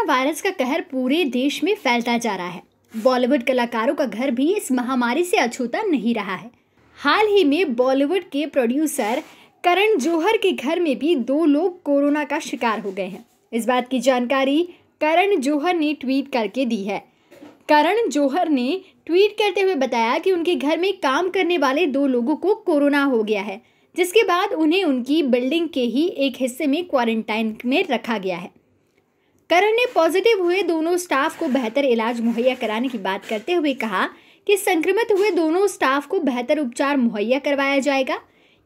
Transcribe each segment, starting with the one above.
corona virus का कहर पूरे देश में फैलता जा रहा है बॉलीवुड कलाकारों का घर भी इस महामारी से अछूता नहीं रहा है हाल ही में बॉलीवुड के प्रोड्यूसर करण जोहर के घर में भी दो लोग कोरोना का शिकार हो गए हैं इस बात की जानकारी करण जोहर ने ट्वीट करके दी है करण जोहर ने ट्वीट करते हुए बताया कि उनके घर में काम करने वाले दो लोगों को कोरोना हो गया है जिसके बाद उन्हें उनकी बिल्डिंग के ही एक हिस्से में क्वारंटाइन में रखा गया है करण ने पॉजिटिव हुए दोनों स्टाफ को बेहतर इलाज मुहैया कराने की बात करते हुए कहा कि संक्रमित हुए दोनों स्टाफ को बेहतर उपचार मुहैया करवाया जाएगा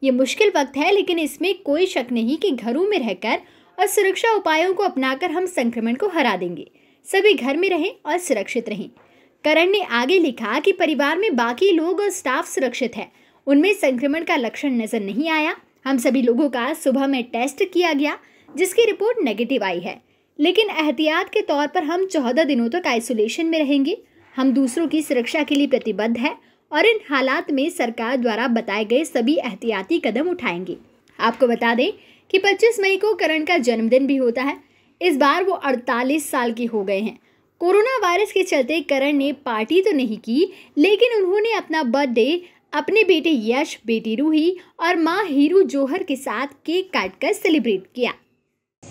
ये मुश्किल वक्त है लेकिन इसमें कोई शक नहीं कि घरों में रहकर और सुरक्षा उपायों को अपनाकर हम संक्रमण को हरा देंगे सभी घर में रहें और सुरक्षित रहें करण ने आगे लिखा कि परिवार में बाकी लोग और स्टाफ सुरक्षित है उनमें संक्रमण का लक्षण नजर नहीं आया हम सभी लोगों का सुबह में टेस्ट किया गया जिसकी रिपोर्ट नेगेटिव आई है लेकिन एहतियात के तौर पर हम चौदह दिनों तक आइसोलेशन में रहेंगे हम दूसरों की सुरक्षा के लिए प्रतिबद्ध है और इन हालात में सरकार द्वारा बताए गए सभी एहतियाती कदम उठाएंगे आपको बता दें कि 25 मई को करण का जन्मदिन भी होता है इस बार वो 48 साल के हो गए हैं कोरोना वायरस के चलते करण ने पार्टी तो नहीं की लेकिन उन्होंने अपना बर्थडे अपने बेटे यश बेटी रूही और माँ हीरू जोहर के साथ केक काट कर सेलिब्रेट किया